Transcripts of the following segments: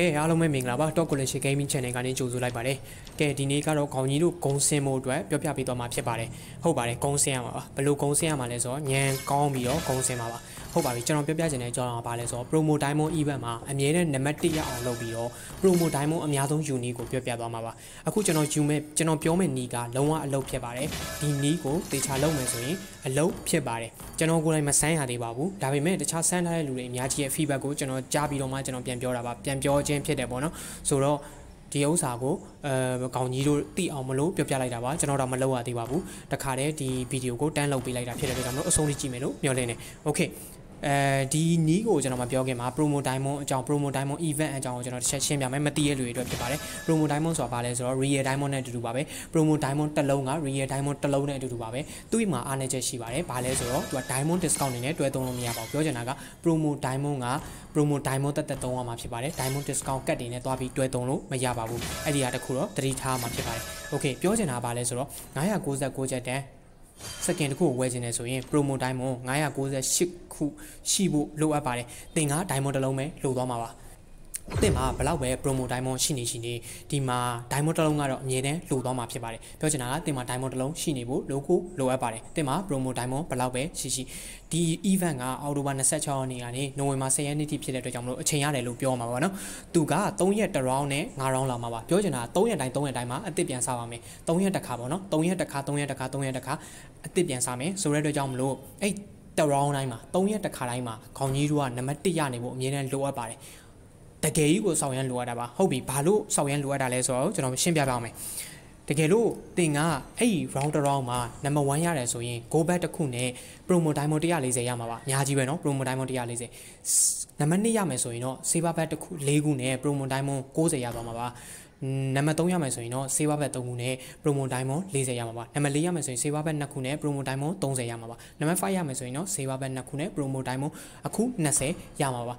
ကဲအားလုံးပဲမင်္ဂလာပါ Top Collection Gaming Channel ကနေကြိုဆိုလိုက်ပါတယ်ကဲဒီနေ့ကတော့ခေါင်းကြီးတို့ဂုံစင်မှုအတွက်ပြောပြပေးသွားမှာဖြစ်ပါတယ်ဟုတ်ပါတယ်ဂုံစင်ရမှာပါဘယ်လိုဂုံစင်ရမှာလဲဆိုတော့ညံကောင်းပြီးတော့ဂုံစင်မှာပါဟုတ်ပါပြီကျွန်တော်ပြောပြချင်တဲ့အကြောင်းအရာပါလဲဆိုတော့ Promo Diamond Event မှာအမြဲတမ်းနံပါတ်1ရအောင်လုပ်ပြီးတော့ Promo Diamond အများဆုံးယူနီကိုပြောပြသွားမှာပါအခုကျွန်တော်ယူမဲ့ကျွန်တော်ပြောမဲ့နီကလုံးဝအလုပ်ဖြစ်ပါတယ်ဒီနီကိုတေချာလုပ်မယ်ဆိုရင်အလုပ်ဖြစ်ပါတယ်ကျွန်တော်ကိုယ်တိုင်မဆန်းရသေးပါဘူးဒါပေမဲ့တခြားဆန်းထားတဲ့လူတွေအများကြီးရဲ့ feedback ကိုကျွန်တော်ကြားပြီးတော့မှကျွန်တော်ပြန်ပြောတာပါပြန်ပြောခြင်းဖြစ်တယ်ပေါ့နော်ဆိုတော့ဒီဥစ္စာကိုအဲကောင်ကြီးတို့သိအောင်မလို့ပြောပြလိုက်တာပါကျွန်တော်တော့မလုပ်ရသေးပါဘူးတခါတည်းဒီဗီဒီယိုကိုတန်းလုပ်ပေးလိုက်တာဖြစ်တယ်ဒါကြောင့်မလို့အဆုံးထိကြည့်မယ်လို့မျှော်လင့်နေโอเคအဲဒီနီးကိုကျွန်တော်မပြောခင်မှာ promo diamond အကြောင်း promo diamond event အကြောင်းကိုကျွန်တော်တစ်ချက်ရှင်းပြမယ်မသိရလူတွေအတွက်ဖြစ်ပါတယ် promo diamond ဆိုတာဘာလဲဆိုတော့ real diamond နဲ့အတူတူပါပဲ promo diamond တစ်လုံးက real diamond တစ်လုံးနဲ့အတူတူပါပဲသူ့မှာအားနည်းချက်ရှိပါတယ်ဘာလဲဆိုတော့သူက diamond discount နေနဲ့တွဲသုံးလို့မရပါဘူးပြောချင်တာက promo diamond က promo diamond တက်တက်သုံးရမှာဖြစ်ပါတယ် diamond discount ကတ်တွေနဲ့တွားပြီးတွဲသုံးလို့မရပါဘူးအဲ့ဒီဟာတခုတော့သတိထားမှာဖြစ်ပါတယ် okay ပြောချင်တာဘာလဲဆိုတော့999ချက်တန်းစကင်တစ်ခုကိုဝယ်ခြင်းနေဆိုရင် promo diamond 998ခု ရှိဖို့လိုအပ်ပါတယ်သင်က diamond တစ်လုံးပဲလိုသွားမှာပါအသင့်မှာဘလောက်ပဲ promo diamond ရှိနေရှိနေဒီမှာ diamond တစ်လုံးကတော့အမြဲတမ်းလိုသွားမှာဖြစ်ပါတယ်ပြောချင်တာကအသင့်မှာ diamond တစ်လုံးရှိနေဖို့ logo လိုအပ်ပါတယ်အသင့်မှာ promo diamond ဘလောက်ပဲရှိရှိဒီ event ကအောက်တိုဘာ26ရက်နေ့ကနေနိုဝင်ဘာ10ရက်နေ့ထိဖြစ်တဲ့အတွက်ကြောင့်မလို့အချိန်ရတယ်လို့ပြောမှာပါနော်သူက3ရက် round နဲ့5 round လာမှာပါပြောချင်တာ3ရက်တိုင်း3ရက်တိုင်းမှာအသစ်ပြန်စားပါမယ်3ရက်တစ်ခါပေါ့နော်3ရက်တစ်ခါ3ရက်တစ်ခါ3ရက်တစ်ခါအသစ်ပြန်စားမယ်ဆိုတဲ့အတွက်ကြောင့်မလို့အဲ့တရောင်းတိုင်းမှာ၃ရက်တစ်ခါတိုင်းမှာခေါင်းကြီးတို့ကနံပါတ်၁ရနေဖို့အမြဲတမ်းလိုအပ်ပါတယ်တကယ်ကြီးကိုဆောင်ရမ်းလိုရတာပါဟုတ်ပြီဘာလို့ဆောင်ရမ်းလိုရတာလဲဆိုတော့ကျွန်တော်ရှင်းပြပါအောင်မယ်တကယ်လို့တင်ကအဲ့ဒီ round round မှာ number 1ရတယ်ဆိုရင် go back တစ်ခုနဲ့ promo diamond 140ရမှာပါအများကြီးပဲเนาะ promo diamond 140 number 2ရမယ်ဆိုရင်တော့ saver back တစ်ခု၄ခုနဲ့ promo diamond 90ရသွားမှာပါနံပါတ်3ရမယ်ဆိုရင်တော့ saver bet 3ခုနဲ့ promo diamond 40ရမှာပါနံပါတ်4ရမယ်ဆိုရင် saver bet 2ခုနဲ့ promo diamond 30ရမှာပါနံပါတ်5ရမယ်ဆိုရင်တော့ saver bet 2ခုနဲ့ promo diamond အခု20ရမှာပါ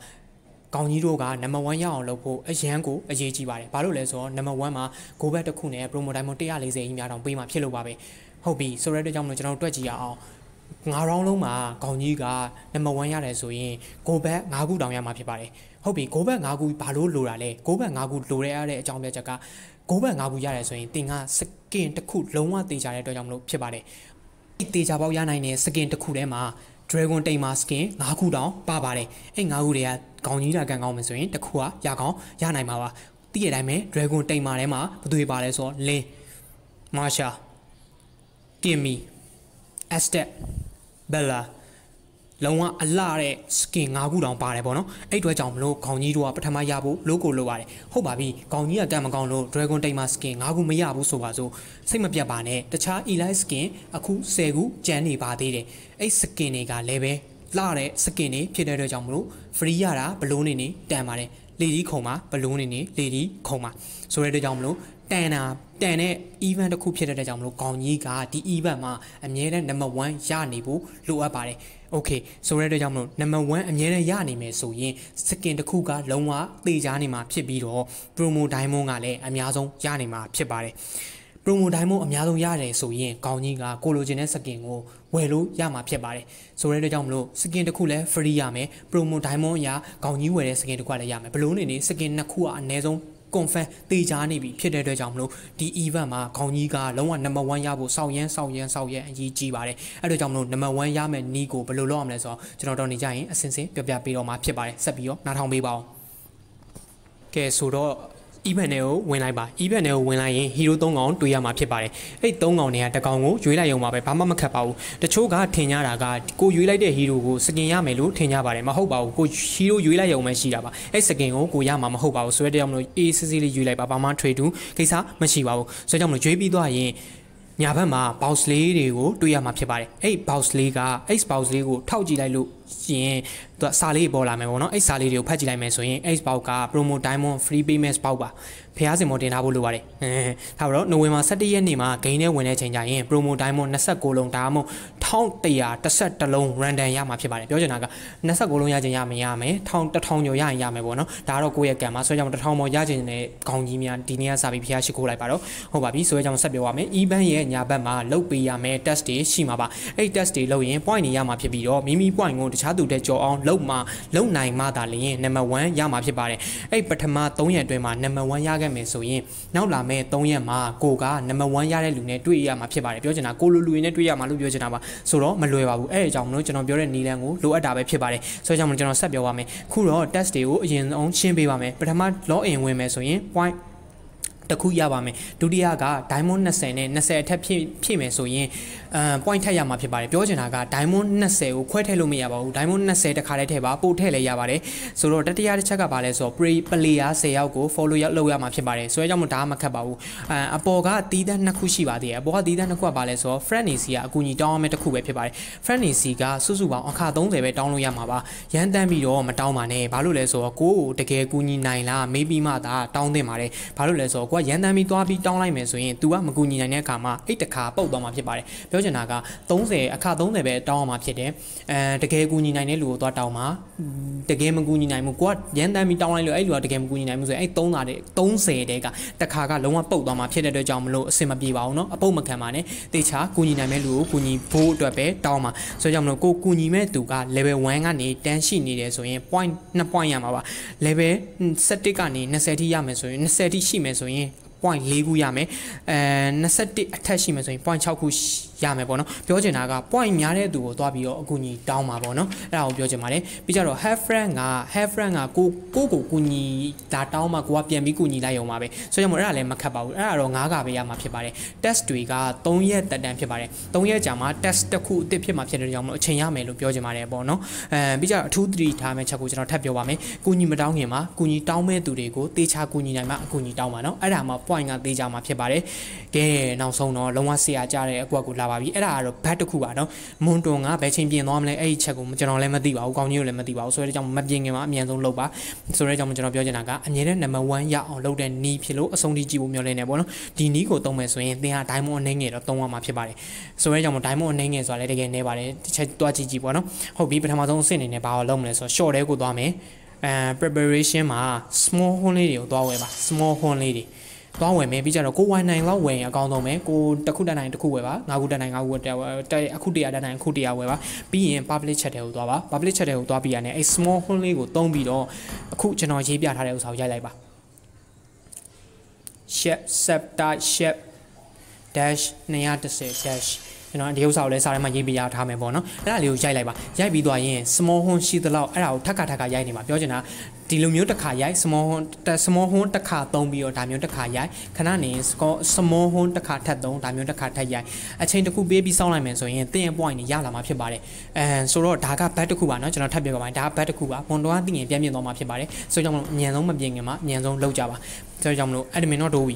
ကောင်းကြီးတို့ကနံပါတ်1ရအောင်လုပ်ဖို့အရန်ကိုအရေးကြီးပါတယ်ဘာလို့လဲဆိုတော့နံပါတ်1မှာဂိုဘက်တစ်ခုနဲ့ပရိုမိုဒိုင်မွန်140ကြီးများတောင်ပေးမှဖြစ်လို့ပါပဲဟုတ်ပြီဆိုတဲ့အတွက်ကြောင့်မလို့ကျွန်တော်တွက်ကြည့်ရအောင်ငါးရောင်းလုံးမှာခေါင်းကြီးကနံပါတ်1ရတယ်ဆိုရင်ဂိုဘက်၅ခုတောင်ရမှာဖြစ်ပါတယ်ဟုတ်ပြီဂိုဘက်၅ခုဘာလို့လိုတာလဲဂိုဘက်၅ခုလိုရတဲ့အကြောင်းပြချက်ကဂိုဘက်၅ခုရတယ်ဆိုရင်တင်ကစကင်တစ်ခုလုံးဝတေချာတဲ့အတွက်ကြောင့်မလို့ဖြစ်ပါတယ်ဒီတေချာပေါက်ရနိုင်တဲ့စကင်တစ်ခုထဲမှာ Dragon တိမ်မာ skin ၅ခုတောင်ပါပါတယ်အဲ့၅ခုတွေကခေါင်းကြီးတာကန်ကောင်းမယ်ဆိုရင်တစ်ခုကရကောင်းရနိုင်မှာပါတိရတိုင်းပဲ Dragon တိမ်မာထဲမှာဘယ်သူပါလဲဆိုတော့ Lin Marsha Kimmy Estet Bella လုံးဝအလှတဲ့ skin ၅ခုတောင်ပါတယ်ပေါ့နော်အဲ့တွဲကြောင့်မလို့ခေါင်းကြီးတို့ကပထမရဖို့လို့ကိုလိုပါတယ်ဟုတ်ပါပြီခေါင်းကြီးကကံမကောင်းလို့ dragon တိမ်မှာ skin ၅ခုမရဘူးဆိုပါစို့စိတ်မပြတ်ပါနဲ့တခြား elite skin အခု10ခုကျန်နေပါသေးတယ်အဲ့ skin တွေကလည်းပဲလာတဲ့ skin တွေဖြစ်တဲ့အတွက်ကြောင့်မလို့ free ရတာဘလုံးနေနေတန်ပါတယ်လေဒီခုံမှာဘလုံးနေနေလေဒီခုံမှာဆိုတဲ့အတွက်ကြောင့်မလို့တန်တာတန်တဲ့ event တစ်ခုဖြစ်တဲ့ကြောင့်မလို့ခေါင်းကြီးကဒီ event မှာအမြဲတမ်း number 1ရနေဖို့လိုအပ်ပါတယ်။ Okay ဆိုတဲ့အတွက်ကြောင့်မလို့ number 1အမြဲတမ်းရနေမယ်ဆိုရင် skin တစ်ခုကလုံးဝသေချာနေမှာ ဖြစ်ပြီးတော့ promo diamond ကလည်းအများဆုံးရနေမှာဖြစ်ပါတယ်။ promo တိုင်းမို့အများဆုံးရတယ်ဆိုရင်ကောင်းကြီးကကိုလိုချင်တဲ့ skin ကိုဝယ်လို့ရမှာဖြစ်ပါတယ်ဆိုတဲ့အတွက်ကြောင့်မလို့ skin တစ်ခုလည်း free ရမယ် promo diamond အရာကောင်းကြီးဝယ်တဲ့ skin တစ်ခုလည်းရမယ်ဘလို့နေနေ skin နှစ်ခုကအနည်းဆုံး confirm တေချာနေပြီဖြစ်တဲ့အတွက်ကြောင့်မလို့ဒီ event မှာခေါင်းကြီးကလုံးဝ number 1ရဖို့စောင့်ရမ်းစောင့်ရမ်းစောင့်ရမ်းအရေးကြီးပါတယ်အဲ့တော့ကြောင့်မလို့ number 1ရမယ့်နီးကိုဘယ်လိုလုပ်ရမလဲဆိုတော့ကျွန်တော်တို့နေကြရင်အစင်စင်ပြပြပေးတော့မှာဖြစ်ပါတယ်ဆက်ပြီးတော့နားထောင်ပေးပါဦးကဲဆိုတော့ event တွေကိုဝင်လိုက်ပါ event တွေကိုဝင်လိုက်ရင် hero 3កောင်တွေ့ရမှာဖြစ်ပါတယ်အဲ့3កောင်တွေကတကောင်ကိုရွေးလိုက်ရုံပါပဲဘာမှမခက်ပါဘူးတချို့ကထင်ကြတာကကိုရွေးလိုက်တဲ့ hero ကိုစကင်ရမယ်လို့ထင်ကြပါတယ်မဟုတ်ပါဘူးကို hero ရွေးလိုက်ရုံပဲရှိတာပါအဲ့စကင်ကိုကိုရမှာမဟုတ်ပါဘူးဆိုရတဲ့ကြောင့်မလို့အေးစစ်စစ်လေးရွေးလိုက်ပါဘာမှ trade ကိစ္စမရှိပါဘူးဆိုရကြောင့်မလို့ရွေးပြီးသွားရင်ညာဘက်မှာ box လေးတွေကိုတွေ့ရမှာဖြစ်ပါတယ်အဲ့ box လေးက x box လေးကိုထောက်ကြည့်လိုက်လို့ရှင်သူကစာလေးပေါ်လာမယ်ပေါ့နော်အဲ့စာလေးတွေကိုဖတ်ကြည့်လိုက်မယ်ဆိုရင်အဲ့ဘောက်က promo diamond free payment ဘောက်ပါဖျားစင်မတင်ထားဖို့လိုပါတယ်။ဒါပြီးတော့နိုဝင်ဘာ17ရက်နေ့မှာဂိမ်းထဲဝင်တဲ့အချိန်ကျရင် promo diamond 29လုံးဒါမှမဟုတ်1111လုံး random ရမှာဖြစ်ပါတယ်။ပြောချင်တာက29လုံးရချင်ရမယ်ရမယ်။1000 1000ကျော်ရရင်ရမယ်ပေါ့နော်။ဒါတော့ကိုယ့်ရဲ့ကံမှာဆွဲကြောင်1000ပေါ်ရချင်တဲ့ခေါင်းကြီးများဒီနေ့ကစပြီးဖျားရှိခိုးလိုက်ပါတော့။ဟုတ်ပါပြီ။ဆွဲကြောင်ဆက်ပြောပါမယ်။ e-ban ရဲ့ညာဘက်မှာလုတ်ပေးရမယ် test တွေရှိမှာပါ။အဲ့ test တွေလုပ်ရင် point တွေရမှာဖြစ်ပြီးတော့မိမိ point ကိုတခြားသူတွေကြော်အောင်လုံမှလုံနိုင်မှသာလျင်နံပါတ်1ရမှာဖြစ်ပါတယ်အဲ့ပထမ3ရက်အတွင်းမှာနံပါတ်1ရခဲ့မယ်ဆိုရင်နောက်လာမယ့်3ရက်မှာကိုကနံပါတ်1ရတဲ့လူနဲ့တွေ့ရမှာဖြစ်ပါတယ်ပြောချင်တာကိုလူလူတွေနဲ့တွေ့ရမှာလို့ပြောချင်တာပါဆိုတော့မလွယ်ပါဘူးအဲ့အကြောင်းမလို့ကျွန်တော်ပြောတဲ့နီလန်ကိုလိုအပ်တာပဲဖြစ်ပါတယ်ဆိုတော့ကျွန်တော်ကျွန်တော်ဆက်ပြောပါမယ်ခုတော့ test တွေကိုအရင်ဆုံးရှင်းပေးပါမယ်ပထမ login ဝင်မယ်ဆိုရင် point တခုရပါမယ်ဒုတိယက diamond 20နဲ့20အထက်ဖြည့်ဖြည့်မယ်ဆိုရင်အမ် point ထည့်ရမှာဖြစ်ပါတယ်ပြောချင်တာက diamond 20ကိုခွဲထည့်လို့မရပါဘူး diamond 20တခါတည်းထည့်ပါပို့ထည့်လည်းရပါတယ်ဆိုတော့တတိယတစ်ချက်ကဘာလဲဆိုတော့ play player 10ယောက်ကို follow ရောက်လုပ်ရမှာဖြစ်ပါတယ်ဆိုတော့ကြောင့်မို့ဒါမှမခက်ပါဘူးအမ်အပေါ်ကတီးတဲ့နှစ်ခုရှိပါသေးတယ်အပေါ်ကတီးတဲ့နှစ်ခုကဘာလဲဆိုတော့ friend နေစီကအကူအညီတောင်းရမယ့်တစ်ခုပဲဖြစ်ပါတယ် friend နေစီကစုစုပေါင်းအခါ30ပဲတောင်းလို့ရမှာပါရန်တန်းပြီးတော့မတောင်းပါနဲ့ဘာလို့လဲဆိုတော့ကိုကိုတကယ်ကူညီနိုင်လားမေးပြီးမှသာတောင်းတင်ပါတယ်ဘာလို့လဲဆိုတော့ကိုကရန်တန်းပြီးသွားပြီးတောင်းလိုက်မယ်ဆိုရင် तू ကမကူညီနိုင်တဲ့အခါမှာအဲ့တခါပုတ်သွားမှာဖြစ်ပါတယ်ပြောချင်တာက30အခါ30ပဲတောင်းအောင်မှာဖြစ်တယ်အဲတကယ်ကူညီနိုင်တဲ့လူကိုသွားတောင်းမှာတကယ်မကူညီနိုင်ဘူးကိုကရန်တမ်းပြီးတောင်းလိုက်လို့အဲ့လူကတကယ်မကူညီနိုင်ဘူးဆိုရင်အဲ့30တဲ့30တဲ့ကတခါကလုံးဝပုတ်သွားမှာဖြစ်တဲ့အတွက်ကြောင့်မလို့အဆင်မပြေပါဘူးเนาะအပုတ်မခံပါနဲ့တေချာကူညီနိုင်မဲ့လူကိုကူညီဖို့အတွက်ပဲတောင်းမှာဆိုကြောင့်မလို့ကိုကူညီမဲ့သူက level 1ကနေတန်းရှိနေတယ်ဆိုရင် point 2 point ရမှာပါ level 7ကနေ20ထိရမယ်ဆိုရင်20ထိရှိမယ်ဆိုရင် point 4ခုရမယ်အဲ21အထက်ရှိမယ်ဆိုရင် point 6ခုရမယ်ပေါ့နော်ပြောချင်တာက point များတဲ့သူကိုသွားပြီးတော့အကူအညီတောင်းပါပေါ့နော်အဲ့ဒါကိုပြောချင်ပါတယ်ပြီးကြတော့ have friend က have friend ကကိုကိုကိုကူညီဒါတောင်းမှကိုကပြန်ပြီးကူညီလိုက်ရုံပါပဲဆိုတော့မို့အဲ့ဒါလည်းမခက်ပါဘူးအဲ့ဒါတော့9ကပဲရမှာဖြစ်ပါတယ် test တွေက3ရက်တက်တန်းဖြစ်ပါတယ်3ရက်ကြာမှာ test တစ်ခုအသစ်ဖြစ်မှာဖြစ်တဲ့ကြောင့်မို့အချိန်ရမယ်လို့ပြောချင်ပါတယ်ပေါ့နော်အဲပြီးကြတော့အထူးသတိထားမယ့်ချက်ကိုကျွန်တော်ထပ်ပြောပါမယ်ကူညီမတောင်းခင်မှာကူညီတောင်းမဲ့သူတွေကိုတေချာကူညီနိုင်မှာအကူအညီတောင်းပါနော်အဲ့ဒါမှ point ကတေချာမှာဖြစ်ပါတယ်ကဲနောက်ဆုံးတော့လုံးဝဆရာကြတဲ့အကွက်ကိုလာပါပြီအဲ့ဒါကတော့ဘတ်တစ်ခုပါနော်မွန်တွန်ကဘယ်ချိန်ပြင်သွားမလဲအဲ့ဒီချက်ကိုကျွန်တော်လည်းမသိပါဘူးကောင်းကြီးကိုလည်းမသိပါဘူးဆိုတော့ကြောင့်မပြင်ခင်မှာအမြန်ဆုံးလုပ်ပါဆိုတော့ကြောင့်ကျွန်တော်ပြောချင်တာကအမြဲတမ်းနံပါတ်1ရအောင်လုပ်တဲ့နီးဖြစ်လို့အဆုံးထိကြည့်ဖို့မျှော်လင့်နေပေါ့နော်ဒီနီးကိုသုံးမယ်ဆိုရင်သင်ဟာ diamond အနေငယ်တော့သုံးရမှာဖြစ်ပါတယ်ဆိုတော့ကြောင့် diamond အနေငယ်ဆိုတာလည်းတကယ်နေပါတယ်တစ်ချက်တွားကြည့်ကြည့်ပေါ့နော်ဟုတ်ပြီပထမဆုံးအဆင့်အနေနဲ့ဘာကိုလုပ်မလဲဆိုတော့ short တဲကိုသွားမယ်အဲ preparation မှာ small horn လေးတွေကိုသွားဝယ်ပါ small horn လေးတွေသွားဝင်မယ်ပြီးကြတော့ကိုဝိုင်နိုင်လောက်ဝင်အကောင်းဆုံးပဲကိုတစ်ခုတနိုင်တစ်ခုဝယ်ပါငါးခုတနိုင်ငါးခုတက်အခု100တနိုင်အခု100ဝယ်ပါပြီးရင် public channel ကိုသွားပါ public channel ကိုသွားပြီးရတယ်အဲ small hole လေးကိုတုံးပြီးတော့အခုကျွန်တော်ရေးပြထားတဲ့ဥစ္စာကိုရိုက်လိုက်ပါ shape sector shape 210 -210 ကျွန်တော်ဒီဥစ္စာကိုလည်းစာထဲမှာရေးပြရထားမယ်ပေါ့နော်အဲ့ဒါလေးကိုရိုက်လိုက်ပါရိုက်ပြီးသွားရင် small horn ရှိသလောက်အဲ့ဒါကိုထပ်ခါထပ်ခါရိုက်နေမှာပြောချင်တာဒီလိုမျိုးတစ်ခါရိုက် small horn small horn တစ်ခါသုံးပြီးတော့ဒါမျိုးတစ်ခါရိုက်ခဏနေ small horn တစ်ခါထပ်သုံးဒါမျိုးတစ်ခါထပ်ရိုက်အချိန်တစ်ခုပေးပြီးစောင့်လိုက်မယ်ဆိုရင်တင်းရဲ့ point တွေရလာမှာဖြစ်ပါတယ်အဲဆိုတော့ဒါက bat တစ်ခုပါနော်ကျွန်တော်ထပ်ပြပါမယ်ဒါက bat တစ်ခုပါဘွန်တော်ကတင်ရင်ပြည့်ပြည့်သွားမှာဖြစ်ပါတယ်ဆိုတော့ကျွန်တော်အမြန်ဆုံးမပြင်ခင်မှာအမြန်ဆုံးလောက်ကြပါဆိုတော့ကျွန်တော်တို့ admin တော့တိုးပြီ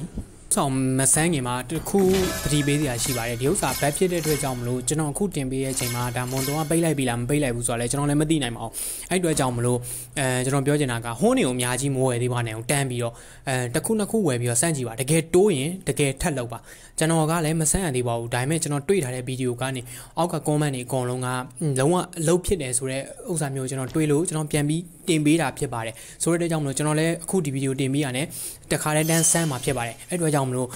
ဆောင်မဆန်းခင်မှာတခုပတိပေးစရာရှိပါတယ်ဒီဥစ္စာဘက်ဖြစ်တဲ့အတွက်ကြောင့်မလို့ကျွန်တော်အခုတင်ပေးတဲ့အချိန်မှာဒါမွန်တော့ပိတ်လိုက်ပြီလားမပိတ်လိုက်ဘူးဆိုတော့လည်းကျွန်တော်လည်းမသိနိုင်ပါဘူးအဲ့အတွက်ကြောင့်မလို့အဲကျွန်တော်ပြောချင်တာကဟိုးနေကိုအများကြီးမိုးဝယ်သေးပါနဲ့အောင်တန်းပြီးတော့အဲတခုနှစ်ခုဝယ်ပြီးတော့စမ်းကြည့်ပါတကယ်တိုးရင်တကယ်ထက်လောက်ပါကျွန်တော်ကလည်းမဆန်းရသေးပါဘူးဒါပေမဲ့ကျွန်တော်တွေ့ထားတဲ့ဗီဒီယိုကနေအောက်က comment တွေအကုန်လုံးကလုံးဝအလုပ်ဖြစ်တယ်ဆိုတဲ့ဥစ္စာမျိုးကျွန်တော်တွေ့လို့ကျွန်တော်ပြန်ပြီးတင်ပေးတာဖြစ်ပါတယ်ဆိုတဲ့အတွက်ကြောင့်မလို့ကျွန်တော်လည်းအခုဒီဗီဒီယိုတင်ပေးရတယ်တခါတည်းတန်းစမ်းမှာဖြစ်ပါတယ်အဲ့အတွက်ကြောင့်င့်မလို့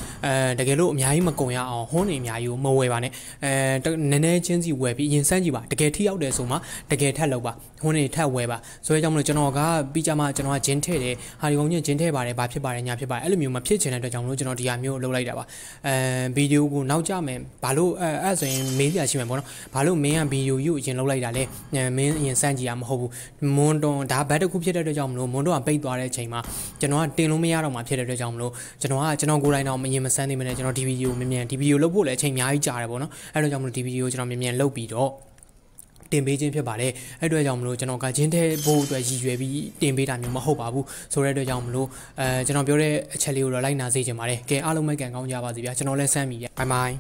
အဲတကယ်လို့အများကြီးမကုန်ရအောင်ဟွန်းနေအများကြီးကိုမဝယ်ပါနဲ့အဲနည်းနည်းချင်းစီဝယ်ပြီးရင်စမ်းကြည့်ပါတကယ်ထိရောက်တယ်ဆိုမှတကယ်ထက်လောက်ပါဟွန်းနေထက်ဝယ်ပါဆိုရဲကြောင့်မလို့ကျွန်တော်ကပြီးကြမှာကျွန်တော်ကဂျင်းထည့်တယ်ဟာဒီကောင်ကြီးဂျင်းထည့်ပါတယ်ဘာဖြစ်ပါတယ်ညာဖြစ်ပါတယ်အဲ့လိုမျိုးမဖြစ်ချင်တဲ့အတွက်ကြောင့်မလို့ကျွန်တော်ဒီဟာမျိုးလုပ်လိုက်တာပါအဲဗီဒီယိုကိုနောက်ကြမယ်ဘာလို့အဲအဲ့ဆိုရင်မေးစရာရှိမှာပေါ့နော်ဘာလို့မင်းကဗီဒီယိုယူအရင်လုပ်လိုက်တာလဲမင်းအရင်စမ်းကြည့်ရမဟုတ်ဘူးမွန်တွန်ဒါဘတ်တစ်ခုဖြစ်တဲ့အတွက်ကြောင့်မလို့မွန်တွန်ကပိတ်သွားတဲ့အချိန်မှာကျွန်တော်ကတင်လို့မရတော့မှဖြစ်တဲ့အတွက်ကြောင့်မလို့ကျွန်တော်ကကျွန်တော်ကိုယ်တိုင်းတော့မရင်မဆန်းနေမနဲ့ကျွန်တော်ဒီဗီဒီယိုမြန်မြန်ဒီဗီဒီယိုလုပ်ဖို့လည်းအချိန်အများကြီးကြာတယ်ပေါ့နော်အဲ့တော့ကြောင့်မလို့ဒီဗီဒီယိုကျွန်တော်မြန်မြန်လုပ်ပြီးတော့တင်ပေးခြင်းဖြစ်ပါတယ်အဲ့အတွက်ကြောင့်မလို့ကျွန်တော်ကချင်းတဲ့ဖို့အတွက်ရည်ရွယ်ပြီးတင်ပေးတာမျိုးမဟုတ်ပါဘူးဆိုတဲ့အတွက်ကြောင့်မလို့အဲကျွန်တော်ပြောတဲ့အချက်လေးကိုတော့လိုက်နာစေချင်ပါတယ်ကဲအားလုံးပဲကံကောင်းကြပါစေဗျာကျွန်တော်လည်းဆမ်းပြီဗျာဘိုင်ဘိုင်